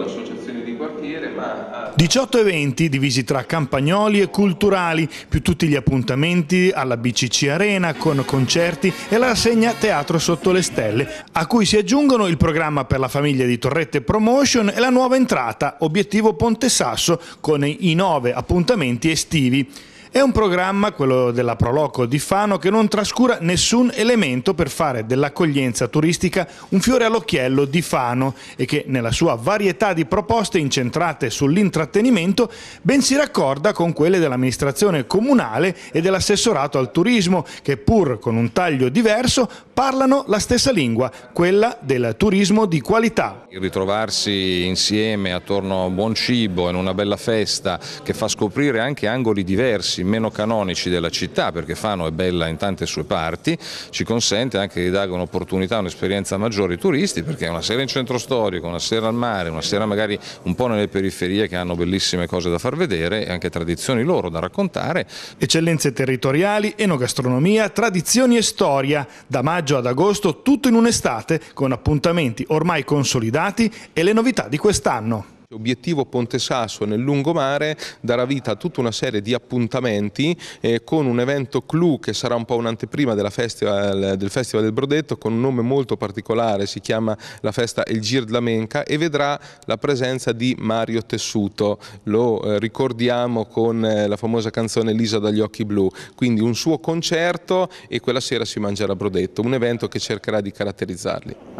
all'associazione di quartiere, ma... 18 eh, eventi divisi tra campagnoli e culturali, più tutti gli appuntamenti alla BCC Arena con concerti e la rassegna Teatro Sotto le Stelle, a cui si aggiungono il programma per la famiglia di Torrette Promotion e la nuova entrata, obiettivo Ponte Sasso, con i nove appuntamenti estivi. È un programma, quello della Proloco di Fano, che non trascura nessun elemento per fare dell'accoglienza turistica un fiore all'occhiello di Fano e che nella sua varietà di proposte incentrate sull'intrattenimento ben si raccorda con quelle dell'amministrazione comunale e dell'assessorato al turismo che pur con un taglio diverso parlano la stessa lingua, quella del turismo di qualità. Il Ritrovarsi insieme attorno a un buon cibo, in una bella festa che fa scoprire anche angoli diversi complessi, meno canonici della città, perché Fano è bella in tante sue parti, ci consente anche di dare un'opportunità, un'esperienza maggiore ai turisti, perché una sera in centro storico, una sera al mare, una sera magari un po' nelle periferie che hanno bellissime cose da far vedere e anche tradizioni loro da raccontare. Eccellenze territoriali, enogastronomia, tradizioni e storia, da maggio ad agosto tutto in un'estate, con appuntamenti ormai consolidati e le novità di quest'anno. Obiettivo Ponte Sasso nel lungomare darà vita a tutta una serie di appuntamenti eh, con un evento clou che sarà un po' un'anteprima festival, del Festival del Brodetto con un nome molto particolare, si chiama la festa El Gir de e vedrà la presenza di Mario Tessuto, lo eh, ricordiamo con eh, la famosa canzone Lisa dagli occhi blu, quindi un suo concerto e quella sera si mangerà Brodetto, un evento che cercherà di caratterizzarli.